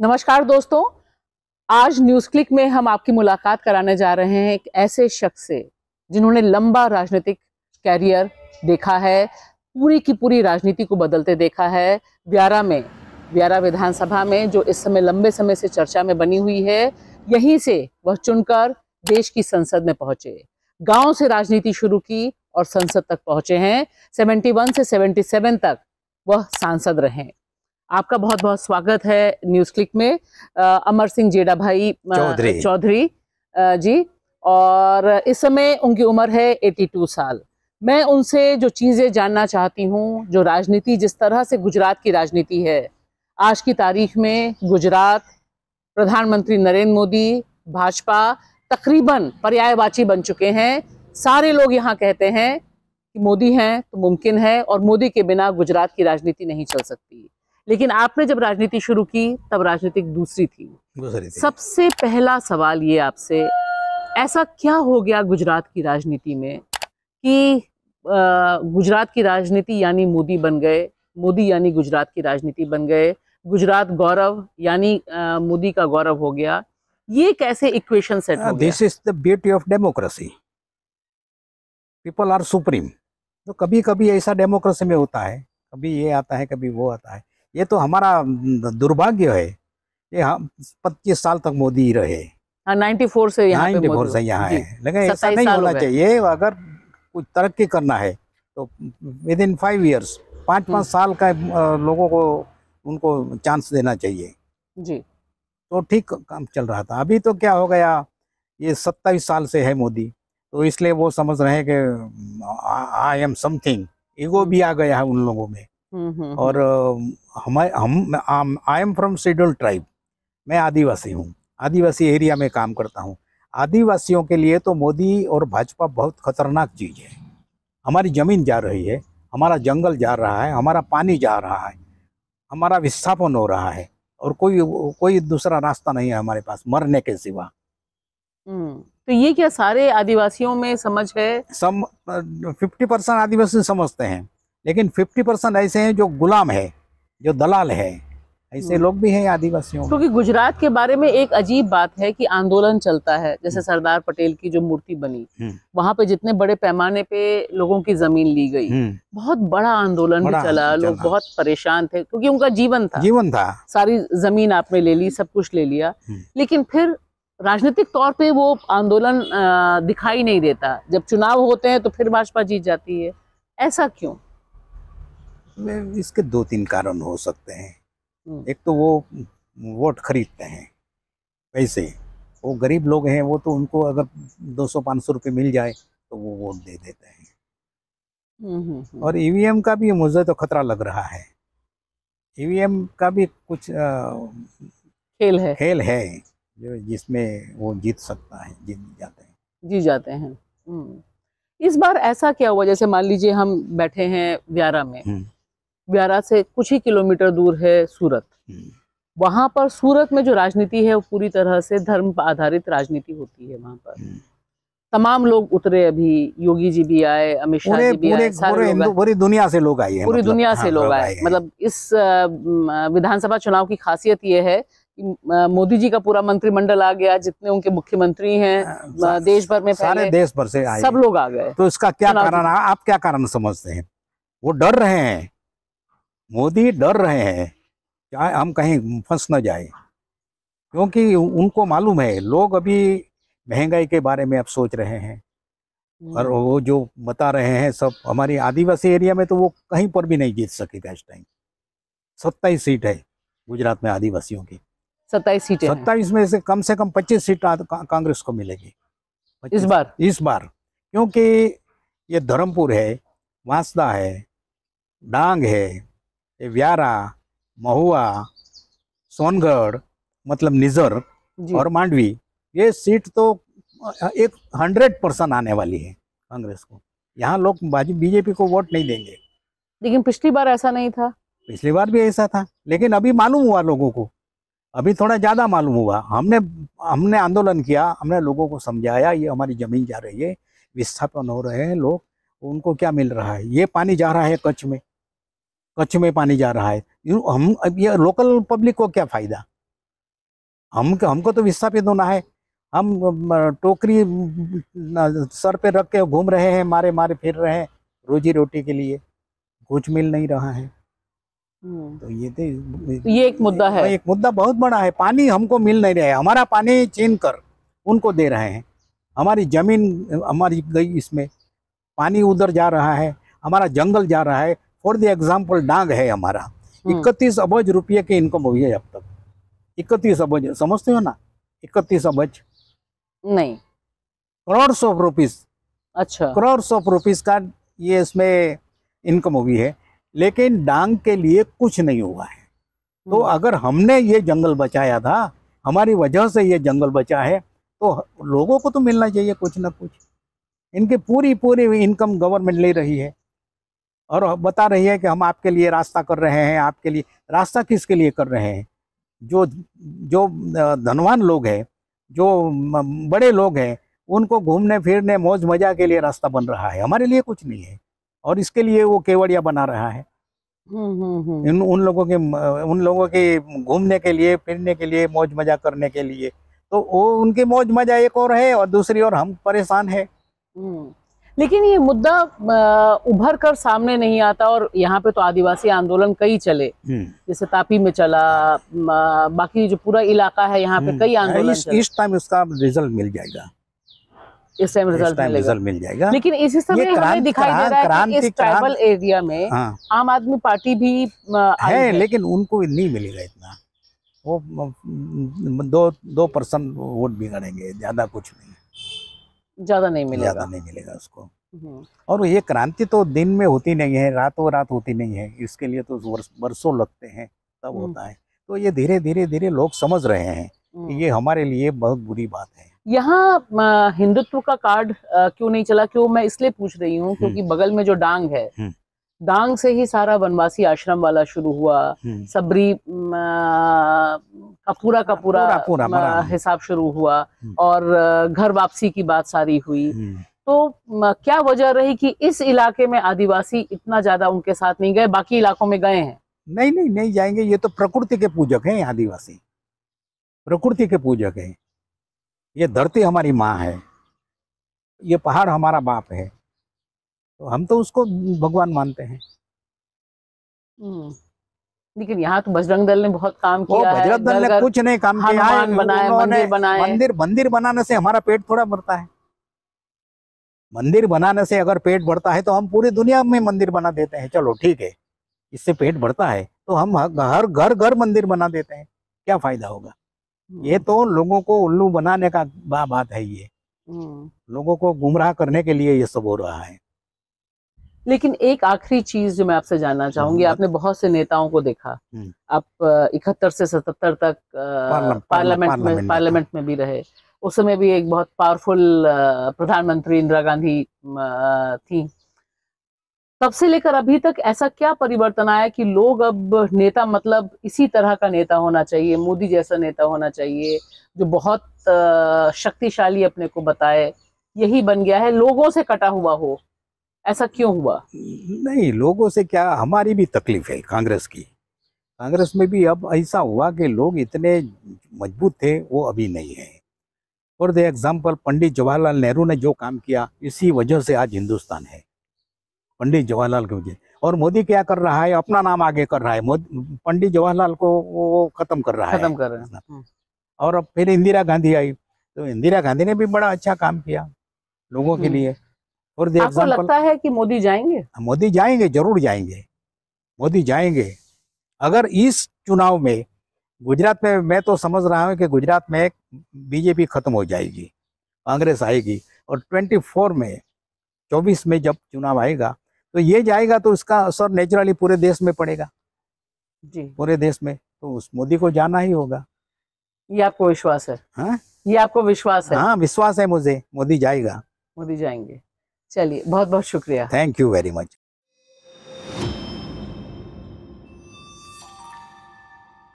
नमस्कार दोस्तों आज न्यूज क्लिक में हम आपकी मुलाकात कराने जा रहे हैं एक ऐसे शख्स से जिन्होंने लंबा राजनीतिक कैरियर देखा है पूरी की पूरी राजनीति को बदलते देखा है व्यारा में व्यारा विधानसभा में जो इस समय लंबे समय से चर्चा में बनी हुई है यहीं से वह चुनकर देश की संसद में पहुंचे गांव से राजनीति शुरू की और संसद तक पहुंचे हैं 71 से 77 तक वह सांसद रहे आपका बहुत बहुत स्वागत है न्यूज क्लिक में आ, अमर सिंह जेडा भाई चौधरी चौधरी जी और इस समय उनकी उम्र है 82 साल मैं उनसे जो चीज़ें जानना चाहती हूँ जो राजनीति जिस तरह से गुजरात की राजनीति है आज की तारीख में गुजरात प्रधानमंत्री नरेंद्र मोदी भाजपा तकरीबन पर्यायवाची बन चुके हैं सारे लोग यहाँ कहते हैं कि मोदी हैं तो मुमकिन है और मोदी के बिना गुजरात की राजनीति नहीं चल सकती लेकिन आपने जब राजनीति शुरू की तब राजनीति दूसरी थी सबसे पहला सवाल ये आपसे ऐसा क्या हो गया गुजरात की राजनीति में कि गुजरात की राजनीति यानी मोदी बन गए मोदी यानी गुजरात की राजनीति बन गए गुजरात गौरव यानी मोदी का गौरव हो गया ये कैसे इक्वेशन सेट हो this is the beauty of democracy people are supreme तो कभी कभी ऐसा डेमोक्रेसी में होता है कभी ये आता है कभी वो आता है ये तो हमारा दुर्भाग्य है ये हम पच्चीस साल तक मोदी रहे हाँ, नाइन्टी फोर से यहाँ नाइन्टी फोर से यहाँ है लेकिन ऐसा नहीं होना चाहिए अगर कुछ तरक्की करना है तो विद इन फाइव ईयर्स पाँच पाँच हम्म। साल का लोगों को उनको चांस देना चाहिए जी तो ठीक काम चल रहा था अभी तो क्या हो गया ये सत्ताईस साल से है मोदी तो इसलिए वो समझ रहे हैं कि आई एम समथिंग ईगो भी आ गया है उन लोगों में हम्म, हम्म, और हम्म। हमारे हम I am from schedule tribe मैं आदिवासी हूँ आदिवासी एरिया में काम करता हूँ आदिवासियों के लिए तो मोदी और भाजपा बहुत खतरनाक चीज़ है हमारी ज़मीन जा रही है हमारा जंगल जा रहा है हमारा पानी जा रहा है हमारा विस्थापन हो रहा है और कोई कोई दूसरा रास्ता नहीं है हमारे पास मरने के सिवा तो ये क्या सारे आदिवासियों में समझ है सम फिफ्टी परसेंट आदिवासी समझते हैं लेकिन 50 परसेंट ऐसे हैं जो गुलाम है जो दलाल है ऐसे हम्म। लोग भी हैं आदिवासियों क्योंकि तो गुजरात के बारे में एक अजीब बात है कि आंदोलन चलता है जैसे हम्म। सरदार पटेल की जो मूर्ति बनी हम्म। वहाँ पे जितने बड़े पैमाने पे लोगों की जमीन ली गई बहुत बड़ा आंदोलन बड़ा भी चला लोग बहुत परेशान थे क्योंकि उनका जीवन था जीवन था सारी जमीन आपने ले ली सब कुछ ले लिया लेकिन फिर राजनीतिक तौर पर वो आंदोलन दिखाई नहीं देता जब चुनाव होते हैं तो फिर भाजपा जीत जाती है ऐसा क्यों इसके दो तीन कारण हो सकते हैं हम्म। एक तो वो वोट खरीदते हैं पैसे वो गरीब लोग हैं वो तो उनको अगर 200-500 रुपए मिल जाए तो वो वोट दे देते हैं हम्म, हम्म, और ईवीएम का भी मुझे तो खतरा लग रहा है ईवीएम का भी कुछ आ, खेल है खेल है जो जिसमें वो जीत सकता है जीत जाते हैं जीत जाते हैं इस बार ऐसा क्या हुआ जैसे मान लीजिए हम बैठे हैं व्यारा में ब्यारा से कुछ ही किलोमीटर दूर है सूरत हम्म। वहां पर सूरत में जो राजनीति है वो पूरी तरह से धर्म आधारित राजनीति होती है वहां पर हम्म। तमाम लोग उतरे अभी योगी जी भी आए अमित शाह जी भी आए सारे पूरी दुनिया से लोग आए पूरी मतलब, दुनिया से हाँ, लोग आए मतलब इस विधानसभा चुनाव की खासियत ये है मोदी जी का पूरा मंत्रिमंडल आ गया जितने उनके मुख्यमंत्री हैं हाँ, देश भर में सारे देश भर से आए सब लोग आ गए तो इसका क्या कारण आप क्या कारण समझते हैं वो डर रहे हैं मोदी डर रहे हैं क्या हम कहीं फंस न जाए क्योंकि उनको मालूम है लोग अभी महंगाई के बारे में अब सोच रहे हैं और हम्म। वो जो बता रहे हैं सब हमारी आदिवासी एरिया में तो वो कहीं पर भी नहीं जीत सकेगा इस टाइम सत्ताईस सीट है गुजरात में आदिवासियों की सत्ताईस सीट सत्ताईस में से कम से कम पच्चीस सीट कांग्रेस को मिलेगी इस बार इस बार क्योंकि ये धर्मपुर है वांसदा है डांग है ये व्यारा महुआ सोनगढ़ मतलब निजर और मांडवी ये सीट तो एक हंड्रेड परसेंट आने वाली है कांग्रेस को यहाँ लोग बीजेपी को वोट नहीं देंगे लेकिन पिछली बार ऐसा नहीं था पिछली बार भी ऐसा था लेकिन अभी मालूम हुआ लोगों को अभी थोड़ा ज़्यादा मालूम हुआ हमने हमने आंदोलन किया हमने लोगों को समझाया ये हमारी ज़मीन जा रही है विस्थापन हो रहे हैं लोग उनको क्या मिल रहा है ये पानी जा रहा है कच्छ में कच्छ में पानी जा रहा है हम ये लोकल पब्लिक को क्या फ़ायदा हम हमको तो विस्थापित होना है हम टोकरी सर पे रख के घूम रहे हैं मारे मारे फिर रहे हैं रोजी रोटी के लिए कुछ मिल नहीं रहा है हम्म। तो ये तो ये एक मुद्दा है एक मुद्दा बहुत बड़ा है पानी हमको मिल नहीं रहा है हमारा पानी छीन कर उनको दे रहे हैं हमारी ज़मीन हमारी गई इसमें पानी उधर जा रहा है हमारा जंगल जा रहा है फॉर द एग्जाम्पल डांग है हमारा हम्म। इकतीस अबज रुपये की इनकम हुई है अब तक इकतीस अबज समझते हो ना इकतीस अबज नहीं करोड़ सौ रुपीज अच्छा करोड़ सौ रुपीज का ये इसमें इनकम हुई है लेकिन डांग के लिए कुछ नहीं हुआ है तो हम्म। अगर हमने ये जंगल बचाया था हमारी वजह से ये जंगल बचा है तो लोगों को तो मिलना चाहिए कुछ ना कुछ इनकी पूरी पूरी इनकम गवर्नमेंट ले रही है और बता रही है कि हम आपके लिए रास्ता कर रहे हैं आपके लिए रास्ता किसके लिए कर रहे हैं जो जो धनवान लोग हैं जो बड़े लोग हैं उनको घूमने फिरने मौज मजा के लिए रास्ता बन रहा है हमारे लिए कुछ नहीं है और इसके लिए वो केवड़िया बना रहा है हम्म, हम्म, हम्म। इन उन लोगों के उन लोगों के घूमने के लिए फिरने के लिए मौज मजा करने के लिए तो वो उनकी मौज मजा एक और है और दूसरी ओर हम परेशान है लेकिन ये मुद्दा उभर कर सामने नहीं आता और यहाँ पे तो आदिवासी आंदोलन कई चले हम्म। जैसे तापी में चला बाकी जो पूरा इलाका है यहाँ पे हम्म। कई हाँ, आंदोलन इस, इस टाइम उसका रिजल्ट मिल जाएगा इस टाइम रिजल्ट मिल जाएगा लेकिन इसी समय हमें दिखाई दे हाँ, रहा है कि इस ट्राइबल एरिया में हाँ। आम आदमी पार्टी भी है, लेकिन उनको नहीं मिलेगा इतना वो दो दो परसेंट वोट बिगाड़ेंगे ज्यादा कुछ नहीं ज्यादा नहीं मिलेगा ज्यादा नहीं मिलेगा उसको हम्म। और ये क्रांति तो दिन में होती नहीं है रातों रात होती नहीं है इसके लिए तो बरसों लगते हैं तब हम्म। होता है तो ये धीरे धीरे धीरे लोग समझ रहे हैं हम्म। ये हमारे लिए बहुत बुरी बात है यहाँ हिंदुत्व का कार्ड क्यों नहीं चला क्यों मैं इसलिए पूछ रही हूँ क्योंकि बगल में जो डांग है दांग से ही सारा वनवासी आश्रम वाला शुरू हुआ हम्म। सबरी का पूरा का पूरा, हिसाब शुरू हुआ हम्म। और घर वापसी की बात सारी हुई हम्म। तो क्या वजह रही कि इस इलाके में आदिवासी इतना ज्यादा उनके साथ नहीं गए बाकी इलाकों में गए हैं नहीं नहीं नहीं जाएंगे ये तो प्रकृति के पूजक हैं आदिवासी प्रकृति के पूजक हैं ये धरती हमारी माँ है ये पहाड़ हमारा बाप है तो हम तो उसको भगवान मानते हैं हम्म, लेकिन यहाँ तो बजरंग दल ने बहुत काम किया है बजरंग दल ने कुछ नहीं काम किया है मंदिर बनाए मंदिर मंदिर बनाने से हमारा पेट थोड़ा भरता है मंदिर बनाने से अगर पेट बढ़ता है तो हम पूरी दुनिया में मंदिर बना देते हैं चलो ठीक है इससे पेट बढ़ता है तो हम हर घर घर मंदिर बना देते हैं क्या फायदा होगा हम्म। ये तो लोगों को उल्लू बनाने का बात है ये हम्म। लोगों को गुमराह करने के लिए ये सब हो रहा है लेकिन एक आखिरी चीज जो मैं आपसे जानना चाहूंगी हम्म। आपने बहुत से नेताओं को देखा हम्म। आप इकहत्तर से सतहत्तर तक पार्लियामेंट में पार्लियामेंट में भी रहे उस समय भी एक बहुत पावरफुल प्रधानमंत्री इंदिरा गांधी थी तब से लेकर अभी तक ऐसा क्या परिवर्तन आया कि लोग अब नेता मतलब इसी तरह का नेता होना चाहिए मोदी जैसा नेता होना चाहिए जो बहुत शक्तिशाली अपने को बताए यही बन गया है लोगों से कटा हुआ हो ऐसा क्यों हुआ नहीं लोगों से क्या हमारी भी तकलीफ है कांग्रेस की कांग्रेस में भी अब ऐसा हुआ कि लोग इतने मजबूत थे वो अभी नहीं है for the example Pandit Jawaharlal Nehru ने जो काम किया इसी वजह से आज हिंदुस्तान है पंडित जवाहरलाल की वजह और मोदी क्या कर रहा है अपना नाम आगे कर रहा है पंडित जवाहरलाल को वो खत्म कर रहा है खत्म कर रहा है हाँ। हम्म। और अब फिर इंदिरा गांधी आई तो इंदिरा गांधी ने भी बड़ा अच्छा काम किया लोगों के हम्म। लिए और आपको लगता है कि मोदी जाएंगे हाँ, मोदी जाएंगे जरूर जाएंगे मोदी जाएंगे अगर इस चुनाव में गुजरात में मैं तो समझ रहा हूँ कि गुजरात में बीजेपी खत्म हो जाएगी कांग्रेस आएगी और 24 में 24 में जब चुनाव आएगा तो ये जाएगा तो इसका असर नेचुरली पूरे देश में पड़ेगा जी पूरे देश में तो उस मोदी को जाना ही होगा ये आपको विश्वास है हा? ये आपको विश्वास है हाँ विश्वास है मुझे मोदी जाएगा मोदी जाएंगे चलिए बहुत बहुत शुक्रिया थैंक यू वेरी मच